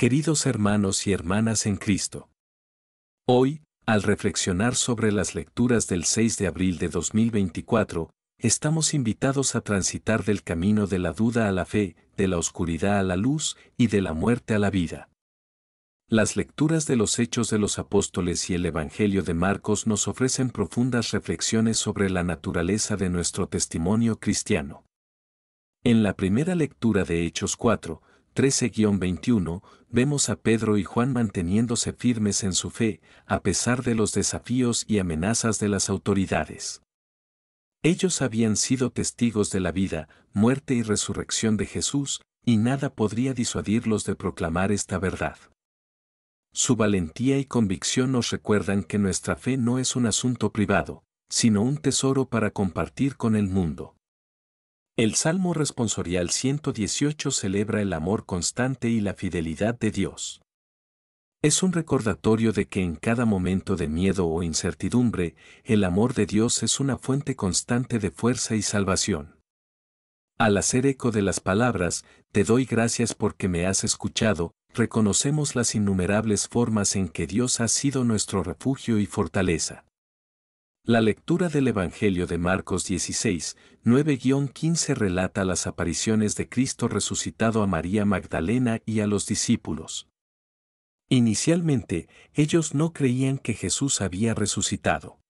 queridos hermanos y hermanas en Cristo. Hoy, al reflexionar sobre las lecturas del 6 de abril de 2024, estamos invitados a transitar del camino de la duda a la fe, de la oscuridad a la luz y de la muerte a la vida. Las lecturas de los Hechos de los Apóstoles y el Evangelio de Marcos nos ofrecen profundas reflexiones sobre la naturaleza de nuestro testimonio cristiano. En la primera lectura de Hechos 4, 13-21, vemos a Pedro y Juan manteniéndose firmes en su fe, a pesar de los desafíos y amenazas de las autoridades. Ellos habían sido testigos de la vida, muerte y resurrección de Jesús, y nada podría disuadirlos de proclamar esta verdad. Su valentía y convicción nos recuerdan que nuestra fe no es un asunto privado, sino un tesoro para compartir con el mundo. El Salmo responsorial 118 celebra el amor constante y la fidelidad de Dios. Es un recordatorio de que en cada momento de miedo o incertidumbre, el amor de Dios es una fuente constante de fuerza y salvación. Al hacer eco de las palabras, te doy gracias porque me has escuchado, reconocemos las innumerables formas en que Dios ha sido nuestro refugio y fortaleza. La lectura del Evangelio de Marcos 16, 9-15 relata las apariciones de Cristo resucitado a María Magdalena y a los discípulos. Inicialmente, ellos no creían que Jesús había resucitado.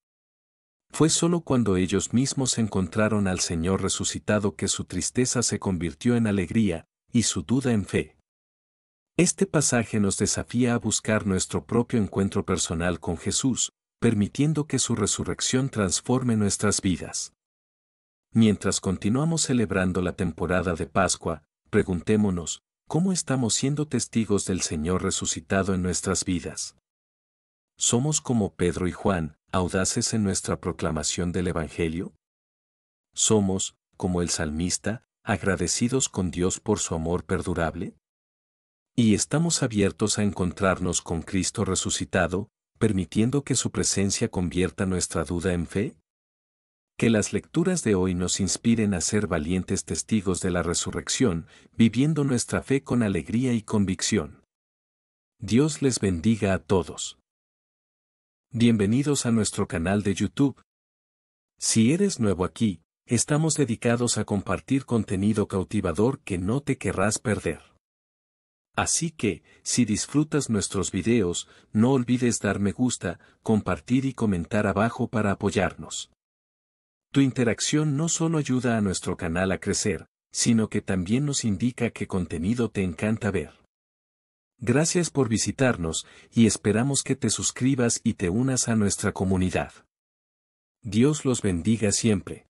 Fue solo cuando ellos mismos encontraron al Señor resucitado que su tristeza se convirtió en alegría y su duda en fe. Este pasaje nos desafía a buscar nuestro propio encuentro personal con Jesús, permitiendo que su resurrección transforme nuestras vidas. Mientras continuamos celebrando la temporada de Pascua, preguntémonos, ¿cómo estamos siendo testigos del Señor resucitado en nuestras vidas? ¿Somos como Pedro y Juan, audaces en nuestra proclamación del Evangelio? ¿Somos, como el salmista, agradecidos con Dios por su amor perdurable? ¿Y estamos abiertos a encontrarnos con Cristo resucitado, permitiendo que su presencia convierta nuestra duda en fe? Que las lecturas de hoy nos inspiren a ser valientes testigos de la resurrección, viviendo nuestra fe con alegría y convicción. Dios les bendiga a todos. Bienvenidos a nuestro canal de YouTube. Si eres nuevo aquí, estamos dedicados a compartir contenido cautivador que no te querrás perder. Así que, si disfrutas nuestros videos, no olvides dar me gusta, compartir y comentar abajo para apoyarnos. Tu interacción no solo ayuda a nuestro canal a crecer, sino que también nos indica qué contenido te encanta ver. Gracias por visitarnos y esperamos que te suscribas y te unas a nuestra comunidad. Dios los bendiga siempre.